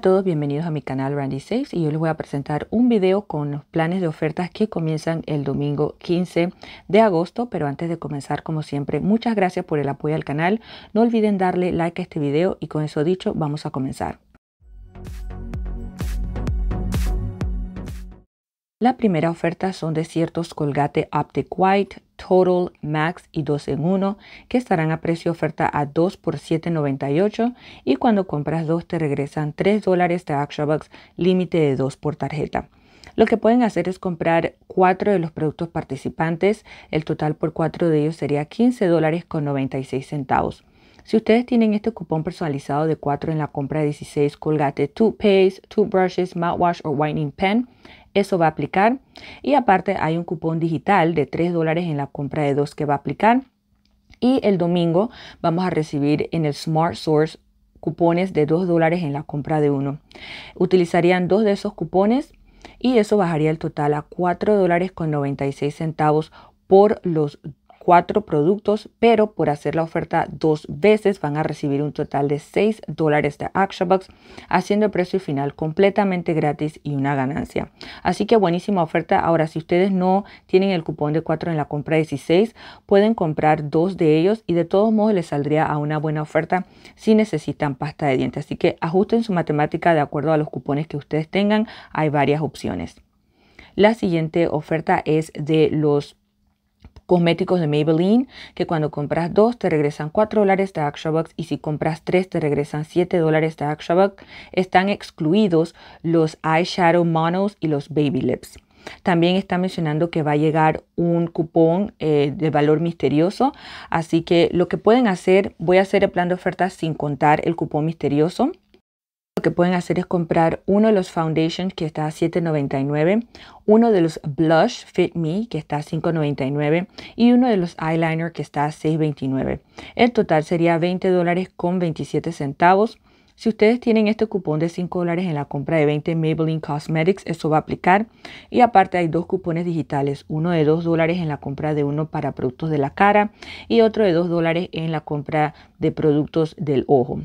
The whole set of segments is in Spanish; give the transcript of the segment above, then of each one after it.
todos, bienvenidos a mi canal Randy Saves y yo les voy a presentar un video con los planes de ofertas que comienzan el domingo 15 de agosto, pero antes de comenzar como siempre, muchas gracias por el apoyo al canal, no olviden darle like a este video y con eso dicho vamos a comenzar. La primera oferta son de ciertos Colgate Optic White, Total, Max y 2 en 1 que estarán a precio oferta a 2 por $7.98 y cuando compras 2 te regresan 3 dólares de ActionBucks, límite de 2 por tarjeta. Lo que pueden hacer es comprar 4 de los productos participantes, el total por 4 de ellos sería $15.96. dólares con 96 centavos. Si ustedes tienen este cupón personalizado de 4 en la compra de 16 Colgate Toothpaste, Toothbrushes, Mouthwash o Whitening Pen, eso va a aplicar. Y aparte hay un cupón digital de 3 dólares en la compra de dos que va a aplicar. Y el domingo vamos a recibir en el Smart Source cupones de 2 dólares en la compra de uno. Utilizarían dos de esos cupones y eso bajaría el total a 4 dólares con 96 centavos por los cuatro productos, pero por hacer la oferta dos veces van a recibir un total de 6 dólares de Box, haciendo el precio final completamente gratis y una ganancia. Así que buenísima oferta. Ahora, si ustedes no tienen el cupón de 4 en la compra 16, pueden comprar dos de ellos y de todos modos les saldría a una buena oferta si necesitan pasta de dientes. Así que ajusten su matemática de acuerdo a los cupones que ustedes tengan. Hay varias opciones. La siguiente oferta es de los cosméticos de Maybelline, que cuando compras dos te regresan 4 dólares de actual y si compras tres te regresan 7 dólares de actual Están excluidos los eyeshadow monos y los baby lips. También está mencionando que va a llegar un cupón eh, de valor misterioso. Así que lo que pueden hacer, voy a hacer el plan de ofertas sin contar el cupón misterioso. Lo que pueden hacer es comprar uno de los foundations que está a $7.99, uno de los blush Fit Me que está a $5.99 y uno de los eyeliner que está a $6.29. El total sería $20.27. con centavos. Si ustedes tienen este cupón de 5 dólares en la compra de 20 Maybelline Cosmetics, eso va a aplicar. Y aparte hay dos cupones digitales, uno de 2 dólares en la compra de uno para productos de la cara y otro de 2 dólares en la compra de productos del ojo.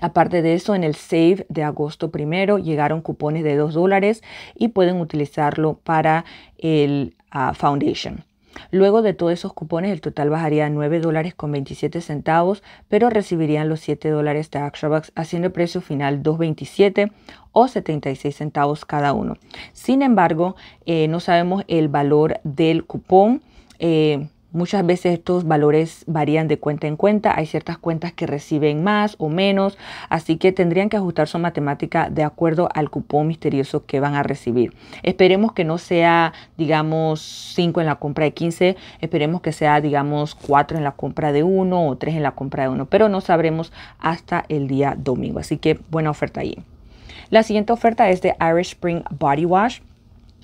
Aparte de eso, en el save de agosto primero llegaron cupones de 2 dólares y pueden utilizarlo para el ah, foundation. Luego de todos esos cupones, el total bajaría a 9 dólares con 27 centavos, pero recibirían los 7 dólares de ActionBox, haciendo el precio final 2.27 o 76 centavos cada uno. Sin embargo, eh, no sabemos el valor del cupón. Eh, Muchas veces estos valores varían de cuenta en cuenta, hay ciertas cuentas que reciben más o menos, así que tendrían que ajustar su matemática de acuerdo al cupón misterioso que van a recibir. Esperemos que no sea, digamos, 5 en la compra de 15, esperemos que sea, digamos, 4 en la compra de 1 o 3 en la compra de 1, pero no sabremos hasta el día domingo, así que buena oferta ahí. La siguiente oferta es de Irish Spring Body Wash,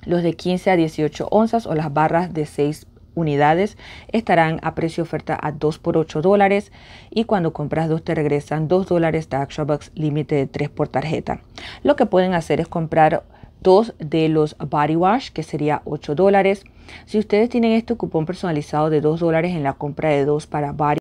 los de 15 a 18 onzas o las barras de 6 unidades estarán a precio oferta a 2 por 8 dólares y cuando compras dos te regresan 2 dólares de Action límite de 3 por tarjeta. Lo que pueden hacer es comprar dos de los body wash que sería 8 dólares. Si ustedes tienen este cupón personalizado de 2 dólares en la compra de dos para body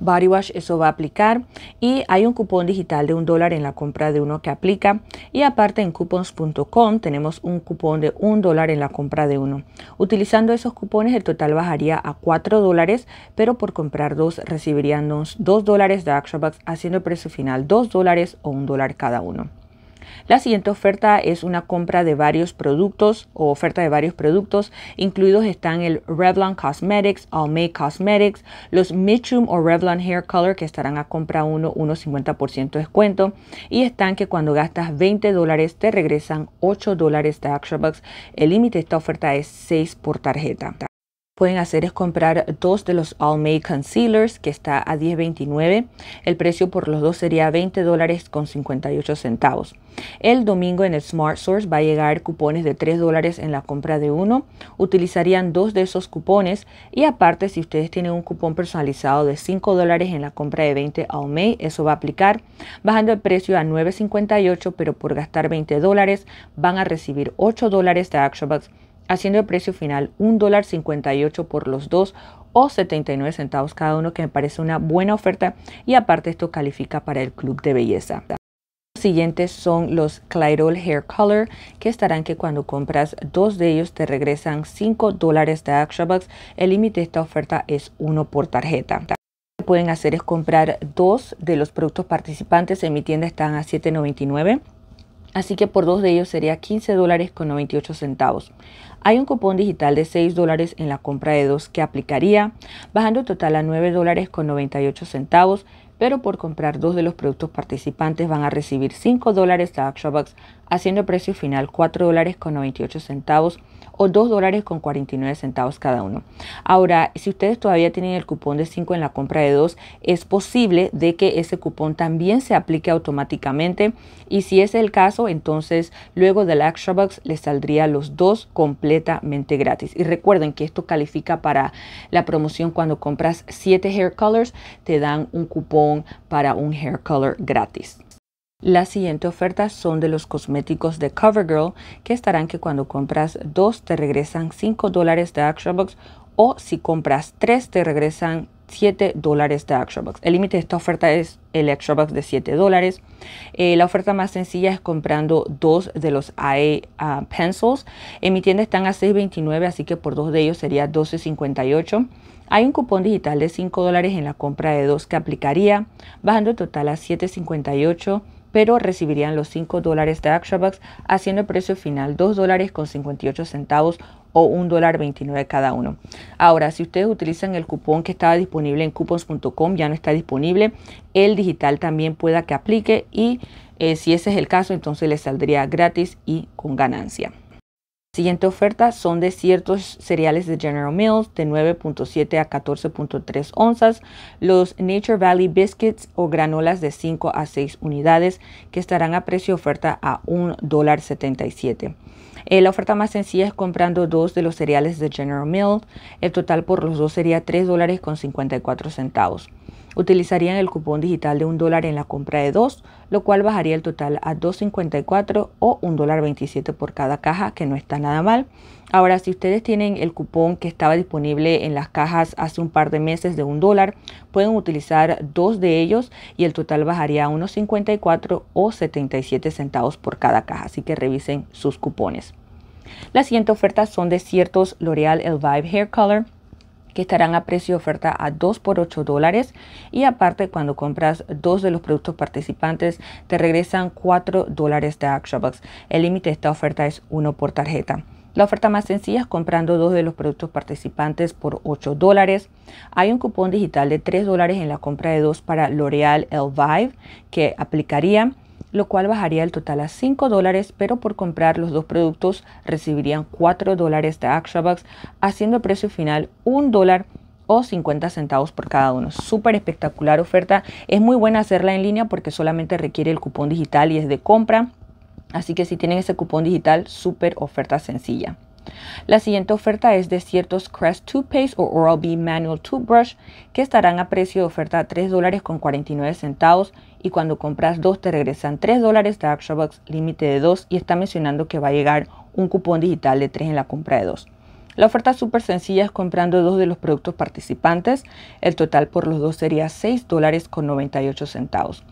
Bodywash, eso va a aplicar. Y hay un cupón digital de un dólar en la compra de uno que aplica. Y aparte en coupons.com tenemos un cupón de un dólar en la compra de uno. Utilizando esos cupones el total bajaría a 4 dólares, pero por comprar dos recibirían 2 dólares de bucks haciendo el precio final 2 dólares o un dólar cada uno. La siguiente oferta es una compra de varios productos o oferta de varios productos. Incluidos están el Revlon Cosmetics, All Cosmetics, los Mitchum o Revlon Hair Color que estarán a compra 1, 50% de descuento. Y están que cuando gastas 20 dólares te regresan 8 dólares de Extra El límite de esta oferta es 6 por tarjeta pueden hacer es comprar dos de los All May Concealers que está a 10.29. El precio por los dos sería 20 dólares con 58 centavos. El domingo en el Smart Source va a llegar cupones de 3 dólares en la compra de uno. Utilizarían dos de esos cupones y aparte si ustedes tienen un cupón personalizado de 5 dólares en la compra de 20 All May, eso va a aplicar bajando el precio a 9.58 pero por gastar 20 dólares van a recibir 8 dólares de ActionBucks haciendo el precio final $1.58 por los dos o 79 centavos cada uno, que me parece una buena oferta y aparte esto califica para el club de belleza. Los siguientes son los Clairol Hair Color, que estarán que cuando compras dos de ellos te regresan 5 de Extra Bucks. El límite de esta oferta es uno por tarjeta Lo que pueden hacer es comprar dos de los productos participantes. En mi tienda están a $7.99 así que por dos de ellos sería 15 dólares con 98 centavos. Hay un cupón digital de 6 dólares en la compra de dos que aplicaría, bajando total a 9 dólares con 98 centavos pero por comprar dos de los productos participantes van a recibir 5 dólares de bucks haciendo precio final $4.98 dólares con 98 centavos o $2.49 dólares con 49 centavos cada uno. Ahora, si ustedes todavía tienen el cupón de 5 en la compra de 2, es posible de que ese cupón también se aplique automáticamente y si es el caso, entonces luego del la Bucks les saldría los dos completamente gratis. Y recuerden que esto califica para la promoción cuando compras 7 hair colors, te dan un cupón para un hair color gratis. Las siguientes ofertas son de los cosméticos de CoverGirl que estarán que cuando compras dos te regresan 5 dólares de Box o si compras tres te regresan 7 dólares de Actionbox. El límite de esta oferta es el box de 7 dólares. Eh, la oferta más sencilla es comprando dos de los AE ah, Pencils. En mi tienda están a 6.29, así que por dos de ellos sería 12.58. Hay un cupón digital de 5 dólares en la compra de dos que aplicaría, bajando el total a 7.58 pero recibirían los 5 dólares de ActionBox, haciendo el precio final 2 dólares con 58 centavos o $1.29 cada uno. Ahora, si ustedes utilizan el cupón que estaba disponible en coupons.com, ya no está disponible, el digital también pueda que aplique y eh, si ese es el caso, entonces les saldría gratis y con ganancia. Siguiente oferta son de ciertos cereales de General Mills de 9.7 a 14.3 onzas, los Nature Valley Biscuits o granolas de 5 a 6 unidades que estarán a precio oferta a $1.77. Eh, la oferta más sencilla es comprando dos de los cereales de General Mills. El total por los dos sería $3.54 con centavos utilizarían el cupón digital de un dólar en la compra de dos, lo cual bajaría el total a 2.54 o un dólar por cada caja, que no está nada mal. Ahora, si ustedes tienen el cupón que estaba disponible en las cajas hace un par de meses de un dólar, pueden utilizar dos de ellos y el total bajaría a unos 54 o 77 centavos por cada caja. Así que revisen sus cupones. Las siguientes ofertas son de ciertos L'Oreal Vibe Hair Color que estarán a precio de oferta a 2 por 8 dólares y aparte cuando compras dos de los productos participantes te regresan 4 dólares de ActionBox. El límite de esta oferta es 1 por tarjeta. La oferta más sencilla es comprando dos de los productos participantes por 8 dólares. Hay un cupón digital de 3 dólares en la compra de dos para L'Oreal El Vive que aplicaría lo cual bajaría el total a 5 dólares, pero por comprar los dos productos recibirían 4 dólares de bucks, haciendo el precio final 1 dólar o 50 centavos por cada uno. Súper espectacular oferta. Es muy buena hacerla en línea porque solamente requiere el cupón digital y es de compra. Así que si tienen ese cupón digital, súper oferta sencilla. La siguiente oferta es de ciertos Crest Toothpaste o Oral-B Manual Toothbrush que estarán a precio de oferta a $3.49 y cuando compras dos te regresan $3 de ActionBox límite de 2 y está mencionando que va a llegar un cupón digital de 3 en la compra de 2. La oferta súper sencilla es comprando dos de los productos participantes. El total por los dos sería $6.98.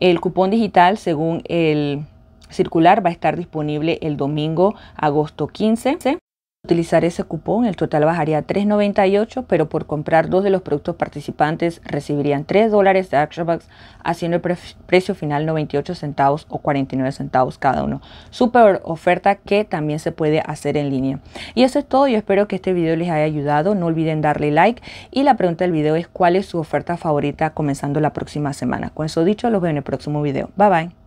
El cupón digital, según el circular va a estar disponible el domingo agosto 15. Utilizar ese cupón, el total bajaría a 3.98, pero por comprar dos de los productos participantes recibirían 3 dólares de ActionBucks haciendo el precio final 98 centavos o 49 centavos cada uno. Super oferta que también se puede hacer en línea. Y eso es todo, yo espero que este video les haya ayudado, no olviden darle like y la pregunta del video es cuál es su oferta favorita comenzando la próxima semana. Con eso dicho, los veo en el próximo video. Bye bye.